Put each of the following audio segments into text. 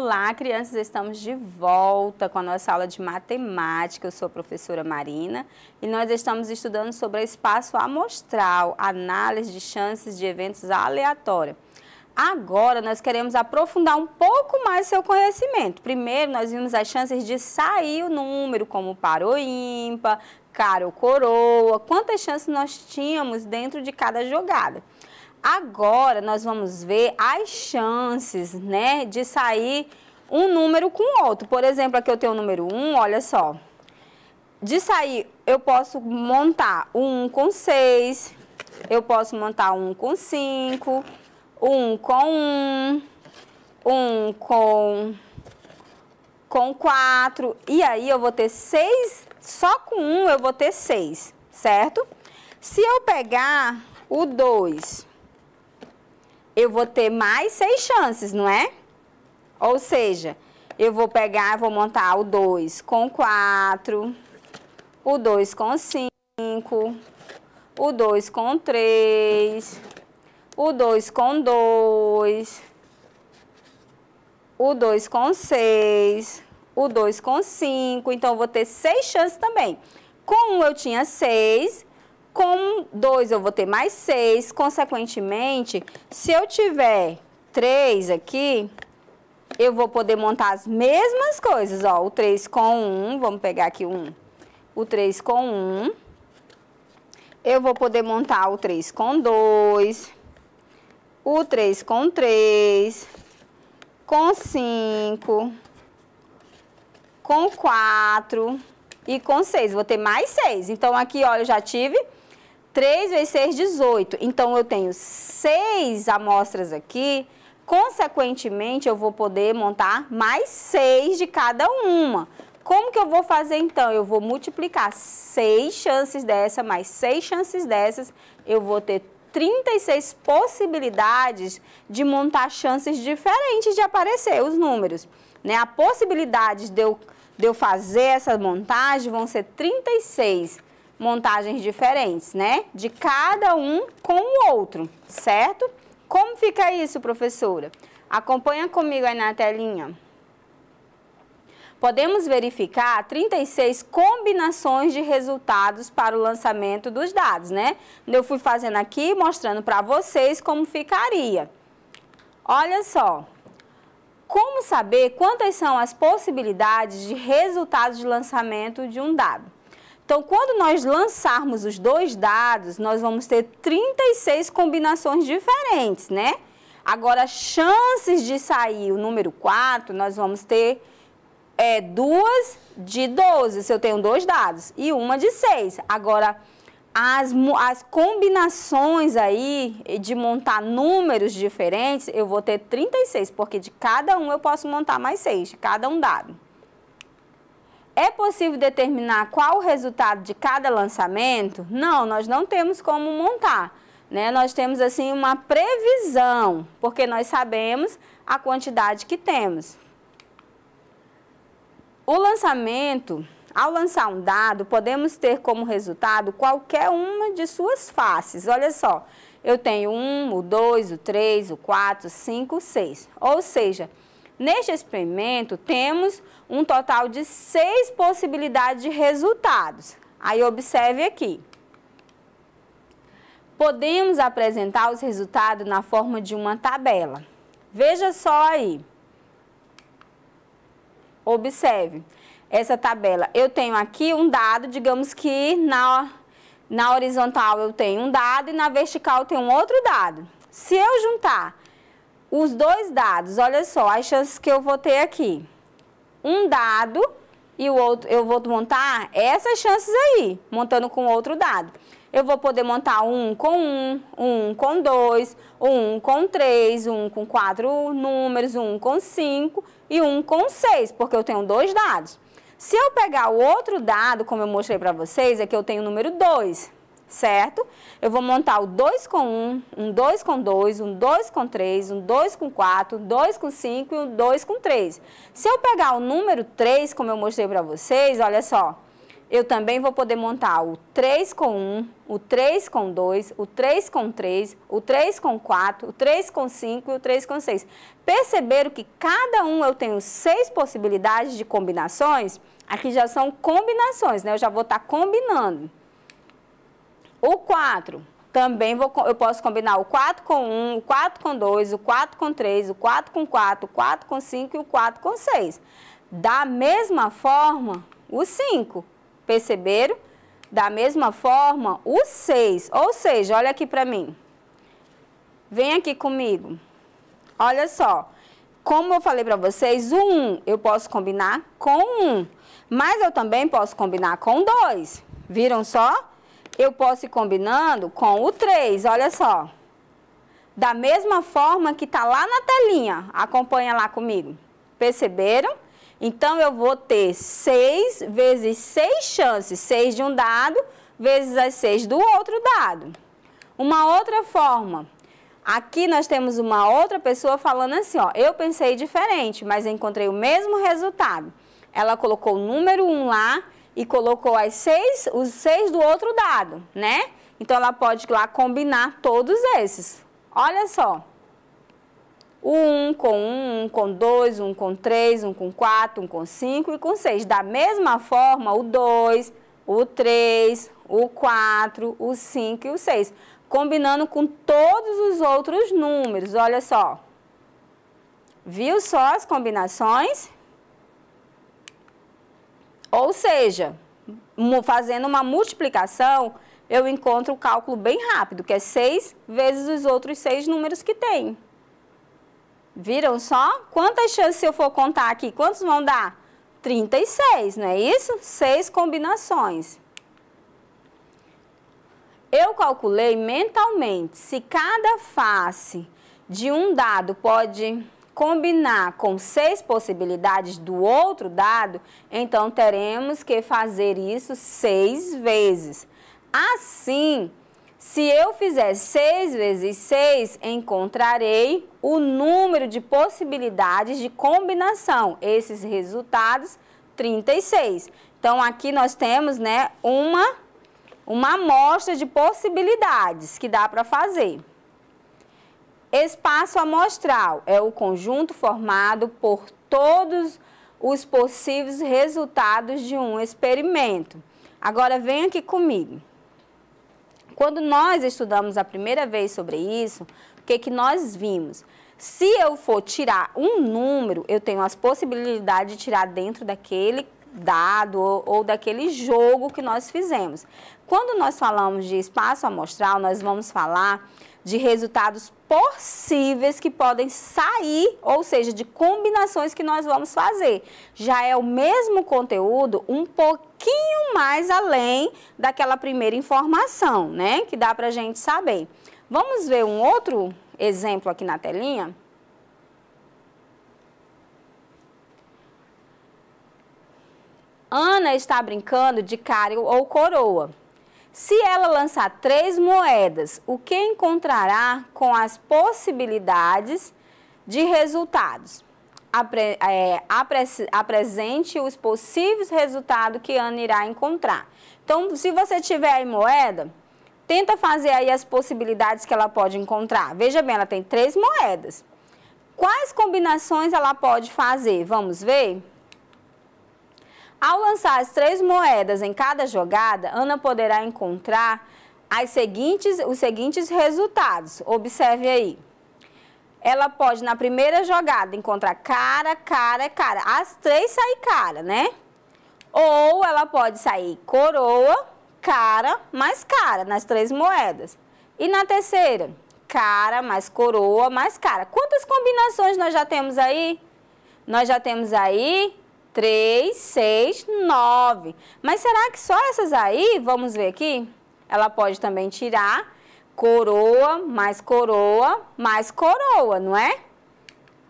Olá, crianças! Estamos de volta com a nossa aula de matemática. Eu sou a professora Marina e nós estamos estudando sobre espaço amostral, análise de chances de eventos aleatória. Agora nós queremos aprofundar um pouco mais seu conhecimento. Primeiro, nós vimos as chances de sair o número, como par ou ímpar, cara ou coroa, quantas chances nós tínhamos dentro de cada jogada. Agora nós vamos ver as chances, né, de sair um número com outro. Por exemplo, aqui eu tenho o número 1, olha só. De sair, eu posso montar 1 com 6, eu posso montar 1 com 5, 1 com 1, 1 com com 4, e aí eu vou ter 6, só com 1 eu vou ter 6, certo? Se eu pegar o 2 eu vou ter mais seis chances, não é? Ou seja, eu vou pegar, vou montar o 2 com 4, o 2 com 5, o 2 com 3, o 2 com 2, o 2 com 6, o 2 com 5. Então, eu vou ter seis chances também. Com um eu tinha seis com 2 eu vou ter mais 6, consequentemente, se eu tiver 3 aqui, eu vou poder montar as mesmas coisas, ó, o 3 com 1, um, vamos pegar aqui um, o 3 com 1, um, eu vou poder montar o 3 com 2, o 3 com 3, com 5, com 4 e com 6, vou ter mais 6, então aqui, ó, eu já tive 3 vezes 6, 18. Então, eu tenho 6 amostras aqui. Consequentemente, eu vou poder montar mais 6 de cada uma. Como que eu vou fazer, então? Eu vou multiplicar 6 chances dessa mais 6 chances dessas. Eu vou ter 36 possibilidades de montar chances diferentes de aparecer os números. Né? A possibilidade de eu, de eu fazer essa montagem vão ser 36. 36 montagens diferentes, né? De cada um com o outro, certo? Como fica isso, professora? Acompanha comigo aí na telinha. Podemos verificar 36 combinações de resultados para o lançamento dos dados, né? Eu fui fazendo aqui, mostrando para vocês como ficaria. Olha só, como saber quantas são as possibilidades de resultados de lançamento de um dado? Então, quando nós lançarmos os dois dados, nós vamos ter 36 combinações diferentes, né? Agora, chances de sair o número 4, nós vamos ter é, duas de 12, se eu tenho dois dados, e uma de 6. Agora, as, as combinações aí de montar números diferentes, eu vou ter 36, porque de cada um eu posso montar mais 6, de cada um dado. É possível determinar qual o resultado de cada lançamento? Não, nós não temos como montar. Né? Nós temos assim uma previsão, porque nós sabemos a quantidade que temos. O lançamento, ao lançar um dado, podemos ter como resultado qualquer uma de suas faces. Olha só, eu tenho um, o dois, o três, o quatro, cinco, seis. Ou seja, Neste experimento, temos um total de seis possibilidades de resultados. Aí, observe aqui. Podemos apresentar os resultados na forma de uma tabela. Veja só aí. Observe essa tabela. Eu tenho aqui um dado, digamos que na, na horizontal eu tenho um dado e na vertical eu tenho um outro dado. Se eu juntar os dois dados, olha só, as chances que eu vou ter aqui. Um dado e o outro, eu vou montar essas chances aí, montando com outro dado. Eu vou poder montar um com um, um com dois, um com três, um com quatro números, um com cinco e um com seis, porque eu tenho dois dados. Se eu pegar o outro dado, como eu mostrei para vocês, é que eu tenho o número 2 certo? Eu vou montar o 2 com 1, um 2 com 2, um 2 com 3, um 2 com 4, um 2 com 5 e um 2 com 3. Se eu pegar o número 3, como eu mostrei para vocês, olha só, eu também vou poder montar o 3 com 1, o 3 com 2, o 3 com 3, o 3 com 4, o 3 com 5 e o 3 com 6. Perceberam que cada um eu tenho 6 possibilidades de combinações? Aqui já são combinações, né? Eu já vou estar tá combinando. O 4, também vou, eu posso combinar o 4 com 1, o 4 com 2, o 4 com 3, o 4 com 4, o 4 com 5 e o 4 com 6. Da mesma forma, o 5. Perceberam? Da mesma forma, o 6. Ou seja, olha aqui para mim. Vem aqui comigo. Olha só. Como eu falei para vocês, o 1 eu posso combinar com 1. Mas eu também posso combinar com 2. Viram só? eu posso ir combinando com o 3, olha só. Da mesma forma que está lá na telinha, acompanha lá comigo. Perceberam? Então, eu vou ter 6 vezes 6 chances, 6 de um dado vezes as 6 do outro dado. Uma outra forma, aqui nós temos uma outra pessoa falando assim, ó, eu pensei diferente, mas encontrei o mesmo resultado. Ela colocou o número 1 lá e colocou as seis, os seis do outro dado, né? Então, ela pode lá combinar todos esses. Olha só. O 1 um com 1, um, 1 um com 2, 1 com 3, 1 com 4, 1 com 5 e com 6. Da mesma forma, o 2, o 3, o 4, o 5 e o 6. Combinando com todos os outros números, olha só. Viu só as combinações? Ou seja, fazendo uma multiplicação, eu encontro o cálculo bem rápido, que é 6 vezes os outros seis números que tem. Viram só? Quantas chances se eu for contar aqui? Quantos vão dar? 36, não é isso? Seis combinações. Eu calculei mentalmente se cada face de um dado pode combinar com seis possibilidades do outro dado, então teremos que fazer isso seis vezes. Assim, se eu fizer 6 vezes 6, encontrarei o número de possibilidades de combinação. Esses resultados, 36. Então, aqui nós temos né, uma, uma amostra de possibilidades que dá para fazer. Espaço amostral é o conjunto formado por todos os possíveis resultados de um experimento. Agora, venha aqui comigo. Quando nós estudamos a primeira vez sobre isso, o que, que nós vimos? Se eu for tirar um número, eu tenho as possibilidades de tirar dentro daquele dado ou, ou, daquele jogo que nós fizemos. Quando nós falamos de espaço amostral, nós vamos falar de resultados possíveis que podem sair, ou seja, de combinações que nós vamos fazer. Já é o mesmo conteúdo, um pouquinho mais além daquela primeira informação, né? Que dá para a gente saber. Vamos ver um outro exemplo aqui na telinha? Ana está brincando de cara ou coroa. Se ela lançar três moedas, o que encontrará com as possibilidades de resultados? Apre, é, apre, apresente os possíveis resultados que Ana irá encontrar. Então, se você tiver aí moeda, tenta fazer aí as possibilidades que ela pode encontrar. Veja bem, ela tem três moedas. Quais combinações ela pode fazer? Vamos ver? Ao lançar as três moedas em cada jogada, Ana poderá encontrar as seguintes, os seguintes resultados. Observe aí. Ela pode, na primeira jogada, encontrar cara, cara, cara. As três saem cara, né? Ou ela pode sair coroa, cara, mais cara, nas três moedas. E na terceira, cara, mais coroa, mais cara. Quantas combinações nós já temos aí? Nós já temos aí 3, 6, 9. Mas será que só essas aí? Vamos ver aqui. Ela pode também tirar coroa, mais coroa, mais coroa, não é?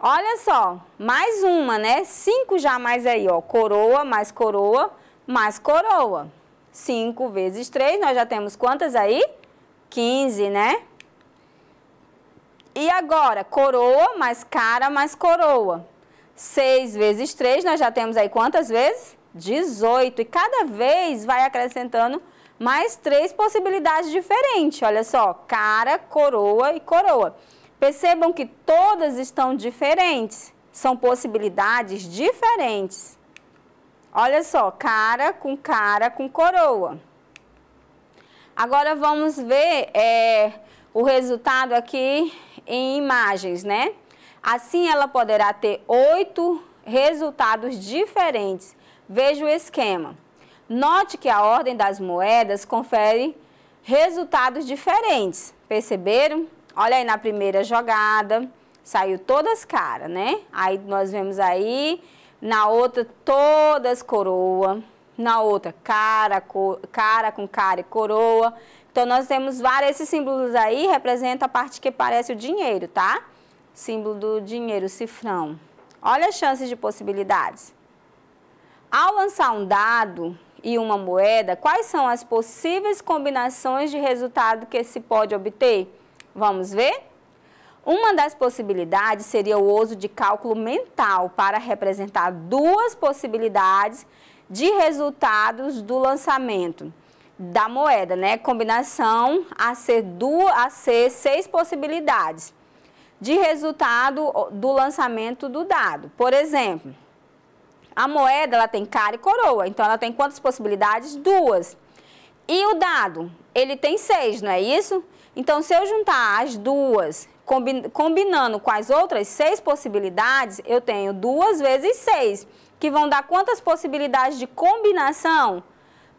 Olha só, mais uma, né? Cinco já mais aí, ó. Coroa, mais coroa, mais coroa. 5 vezes 3, nós já temos quantas aí? 15, né? E agora, coroa mais cara mais coroa. 6 vezes 3, nós já temos aí quantas vezes? 18. E cada vez vai acrescentando mais três possibilidades diferentes. Olha só, cara, coroa e coroa. Percebam que todas estão diferentes. São possibilidades diferentes. Olha só, cara com cara com coroa. Agora vamos ver é, o resultado aqui em imagens, né? Assim, ela poderá ter oito resultados diferentes. Veja o esquema. Note que a ordem das moedas confere resultados diferentes. Perceberam? Olha aí na primeira jogada, saiu todas cara, né? Aí nós vemos aí, na outra todas coroa, na outra cara, cara com cara e coroa. Então nós temos vários, esses símbolos aí representa a parte que parece o dinheiro, tá? símbolo do dinheiro, cifrão. Olha as chances de possibilidades. Ao lançar um dado e uma moeda, quais são as possíveis combinações de resultado que se pode obter? Vamos ver? Uma das possibilidades seria o uso de cálculo mental para representar duas possibilidades de resultados do lançamento da moeda, né? Combinação a ser, duas, a ser seis possibilidades de resultado do lançamento do dado. Por exemplo, a moeda ela tem cara e coroa, então ela tem quantas possibilidades? Duas. E o dado, ele tem seis, não é isso? Então, se eu juntar as duas, combinando com as outras seis possibilidades, eu tenho duas vezes seis, que vão dar quantas possibilidades de combinação?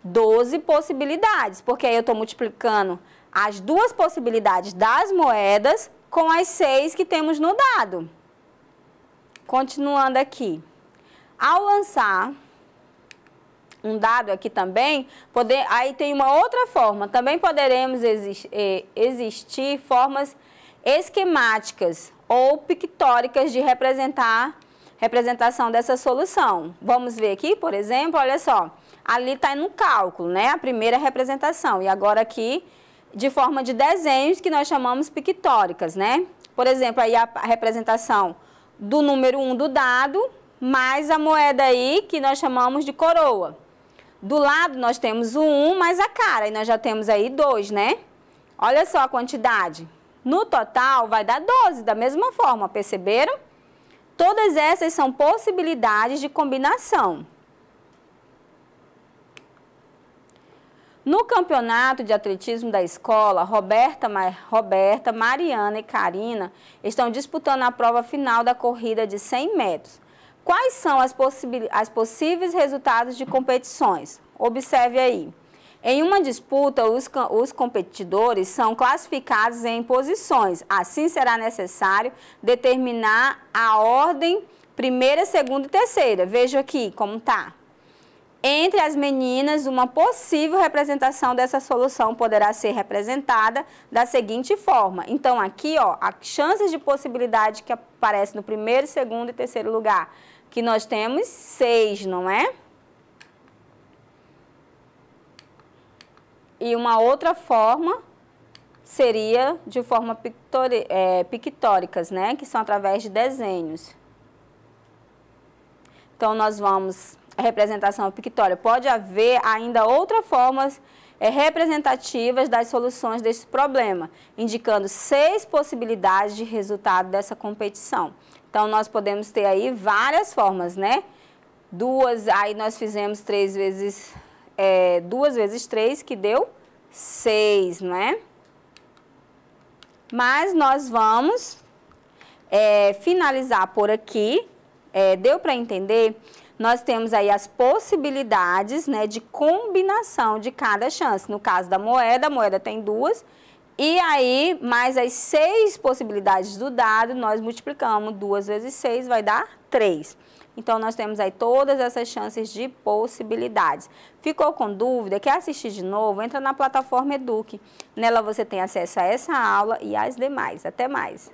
Doze possibilidades, porque aí eu estou multiplicando as duas possibilidades das moedas com as seis que temos no dado. Continuando aqui. Ao lançar um dado aqui também, poder, aí tem uma outra forma. Também poderemos eh, existir formas esquemáticas ou pictóricas de representar representação dessa solução. Vamos ver aqui, por exemplo, olha só. Ali está no cálculo, né? A primeira representação. E agora aqui de forma de desenhos que nós chamamos pictóricas, né? Por exemplo, aí a representação do número 1 um do dado, mais a moeda aí que nós chamamos de coroa. Do lado nós temos o 1 um, mais a cara, e nós já temos aí 2, né? Olha só a quantidade. No total vai dar 12, da mesma forma, perceberam? Todas essas são possibilidades de combinação. No campeonato de atletismo da escola, Roberta, Roberta, Mariana e Karina estão disputando a prova final da corrida de 100 metros. Quais são as, as possíveis resultados de competições? Observe aí. Em uma disputa, os, os, competidores são classificados em posições. Assim, será necessário determinar a ordem primeira, segunda e terceira. Veja aqui como está. Entre as meninas, uma possível representação dessa solução poderá ser representada da seguinte forma. Então, aqui, ó, as chances de possibilidade que aparece no primeiro, segundo e terceiro lugar, que nós temos seis, não é? E uma outra forma seria de forma é, pictóricas, né? Que são através de desenhos. Então, nós vamos a representação pictória. Pode haver ainda outras formas é, representativas das soluções desse problema, indicando seis possibilidades de resultado dessa competição. Então, nós podemos ter aí várias formas, né? Duas, aí nós fizemos três vezes, é, duas vezes três, que deu seis, né? Mas nós vamos é, finalizar por aqui. É, deu para entender? nós temos aí as possibilidades né, de combinação de cada chance. No caso da moeda, a moeda tem duas, e aí mais as seis possibilidades do dado, nós multiplicamos duas vezes seis, vai dar três. Então, nós temos aí todas essas chances de possibilidades. Ficou com dúvida? Quer assistir de novo? Entra na plataforma Eduque. Nela você tem acesso a essa aula e às demais. Até mais!